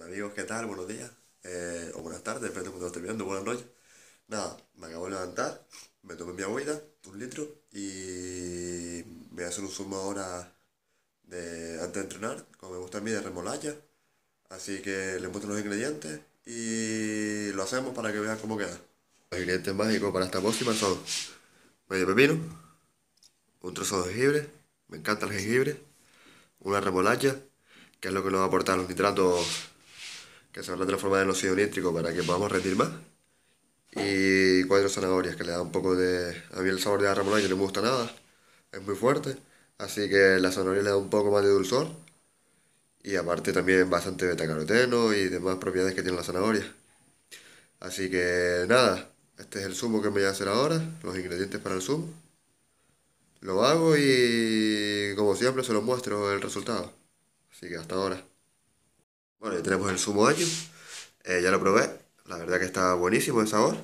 Hola amigos, ¿qué tal? Buenos días. Eh, o buenas tardes, depende de cuando esté viendo, buenas noches Nada, me acabo de levantar, me tomé mi agüita, un litro, y voy a hacer un zumo ahora de, antes de entrenar, como me gusta a mí, de remolacha. Así que les muestro los ingredientes y lo hacemos para que vean cómo queda. Los ingredientes mágicos para esta próxima son medio pepino, un trozo de jengibre, me encanta el jengibre, una remolacha, que es lo que nos va a aportar los nitratos que se van a transformar en óxido nítrico para que podamos rendir más. Y cuatro zanahorias, que le da un poco de... A mí el sabor de la no me gusta nada, es muy fuerte. Así que la zanahoria le da un poco más de dulzor. Y aparte también bastante betacaroteno y demás propiedades que tiene la zanahoria. Así que nada, este es el zumo que me voy a hacer ahora, los ingredientes para el zumo. Lo hago y como siempre se los muestro el resultado. Así que hasta ahora. Bueno, ya tenemos el zumo de Eh, ya lo probé. La verdad que está buenísimo el sabor.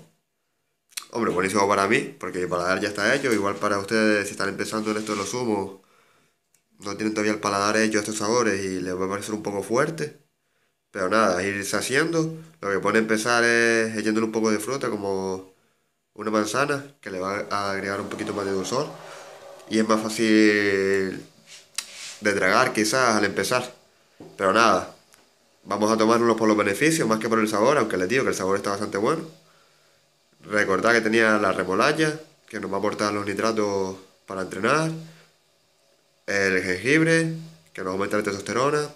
Hombre, buenísimo para mí, porque mi paladar ya está hecho. Igual para ustedes, si están empezando en esto de los zumos, no tienen todavía el paladar hecho estos sabores y les va a parecer un poco fuerte. Pero nada, irse haciendo. Lo que pone empezar es echándole un poco de fruta, como una manzana, que le va a agregar un poquito más de dulzor. Y es más fácil de tragar quizás al empezar. Pero nada, Vamos a tomarnos por los beneficios más que por el sabor, aunque le digo que el sabor está bastante bueno. Recordad que tenía la remolacha que nos va a aportar los nitratos para entrenar. El jengibre, que nos aumenta la testosterona.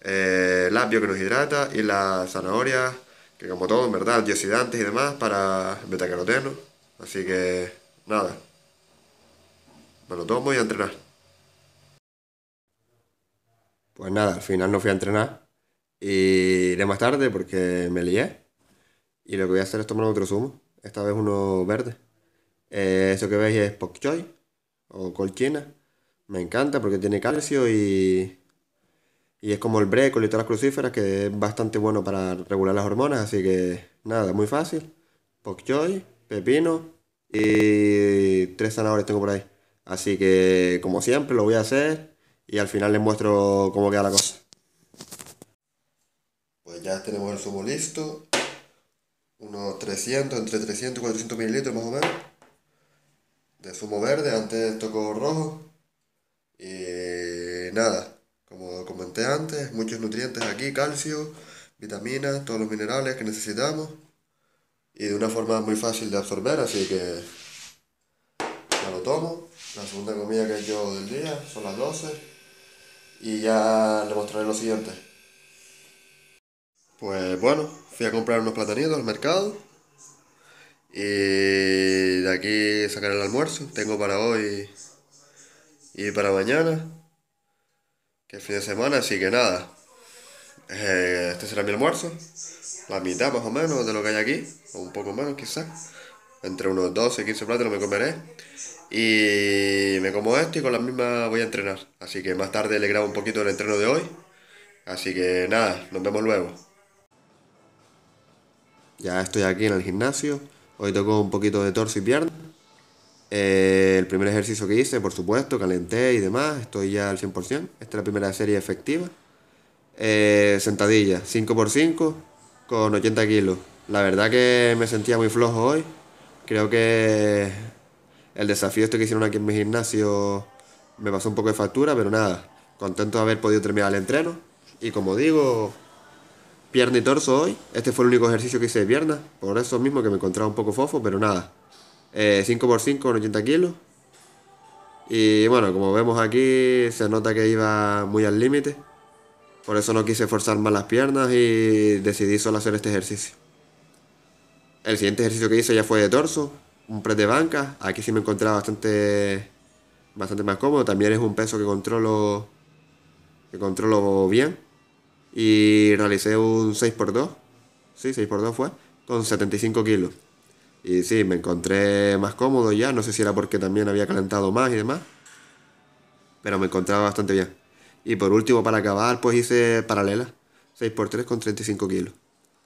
Eh, el apio, que nos hidrata. Y las zanahorias, que como todo, en verdad, antioxidantes y demás para caroteno Así que, nada. Me lo tomo y a entrenar. Pues nada, al final no fui a entrenar y iré más tarde porque me lié. Y lo que voy a hacer es tomar otro zumo. Esta vez uno verde. Eh, eso que veis es pok choy o colchina. Me encanta porque tiene calcio y, y es como el brécol y todas las crucíferas que es bastante bueno para regular las hormonas. Así que nada, muy fácil. Pok choy, pepino y tres zanahorias tengo por ahí. Así que como siempre lo voy a hacer y al final les muestro cómo queda la cosa ya tenemos el zumo listo. Unos 300, entre 300 y 400 mililitros más o menos. De zumo verde, antes tocó rojo. Y nada, como comenté antes, muchos nutrientes aquí, calcio, vitaminas, todos los minerales que necesitamos. Y de una forma muy fácil de absorber, así que ya lo tomo. La segunda comida que yo del día son las 12. Y ya le mostraré lo siguiente. Pues bueno, fui a comprar unos platanitos al mercado. Y de aquí sacaré el almuerzo. Tengo para hoy y para mañana. Que es fin de semana, así que nada. Eh, este será mi almuerzo. La mitad más o menos de lo que hay aquí. O un poco menos quizás. Entre unos 12 y 15 plátanos me comeré. Y me como esto y con las mismas voy a entrenar. Así que más tarde le grabo un poquito el entreno de hoy. Así que nada, nos vemos luego. Ya estoy aquí en el gimnasio. Hoy tocó un poquito de torso y pierna. Eh, el primer ejercicio que hice, por supuesto, calenté y demás. Estoy ya al 100%. Esta es la primera serie efectiva. Eh, sentadilla, 5x5 con 80 kilos. La verdad que me sentía muy flojo hoy. Creo que el desafío este que hicieron aquí en mi gimnasio me pasó un poco de factura, pero nada, contento de haber podido terminar el entreno. Y como digo, pierna y torso hoy. Este fue el único ejercicio que hice de pierna, por eso mismo que me encontraba un poco fofo, pero nada. 5x5 eh, con 80 kilos. Y bueno, como vemos aquí, se nota que iba muy al límite. Por eso no quise forzar más las piernas y decidí solo hacer este ejercicio. El siguiente ejercicio que hice ya fue de torso, un press de banca. Aquí sí me encontraba bastante, bastante más cómodo. También es un peso que controlo, que controlo bien y realicé un 6x2, sí, 6x2 fue, con 75 kilos. Y sí, me encontré más cómodo ya, no sé si era porque también había calentado más y demás, pero me encontraba bastante bien. Y por último, para acabar, pues hice paralela, 6x3 con 35 kilos.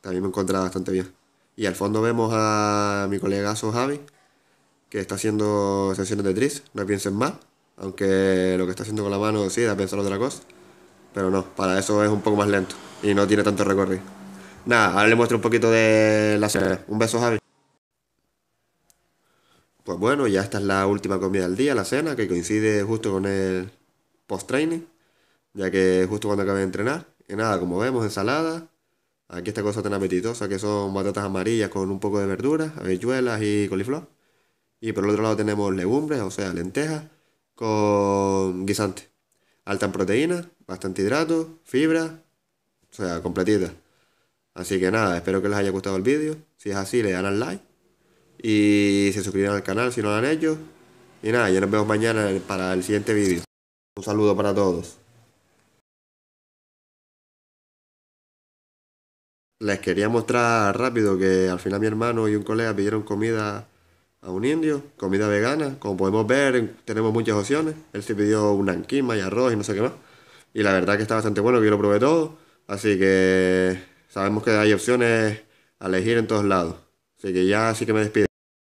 También me encontraba bastante bien. Y al fondo vemos a mi colega Javi, que está haciendo sesiones de tris, no piensen más, aunque lo que está haciendo con la mano sí da pensar otra cosa. Pero no, para eso es un poco más lento y no tiene tanto recorrido. Nada, ahora le muestro un poquito de la cena. Eh. Un beso, Javi. Pues bueno, ya esta es la última comida del día, la cena, que coincide justo con el post-training, ya que justo cuando acabé de entrenar. Y nada, como vemos, ensalada. Aquí esta cosa tan apetitosa que son batatas amarillas con un poco de verduras, habichuelas y coliflor. Y por el otro lado tenemos legumbres, o sea, lentejas, con guisantes alta en proteínas, bastante hidrato, fibra, o sea, completita. Así que nada, espero que les haya gustado el vídeo. Si es así, le dan al like y se suscriban al canal si no lo han hecho. Y nada, ya nos vemos mañana para el siguiente vídeo. Un saludo para todos. Les quería mostrar rápido que al final mi hermano y un colega pidieron comida a un indio, comida vegana, como podemos ver tenemos muchas opciones, él se pidió un anquima y arroz y no sé qué más, y la verdad que está bastante bueno, que yo lo probé todo, así que sabemos que hay opciones a elegir en todos lados, así que ya sí que me despido.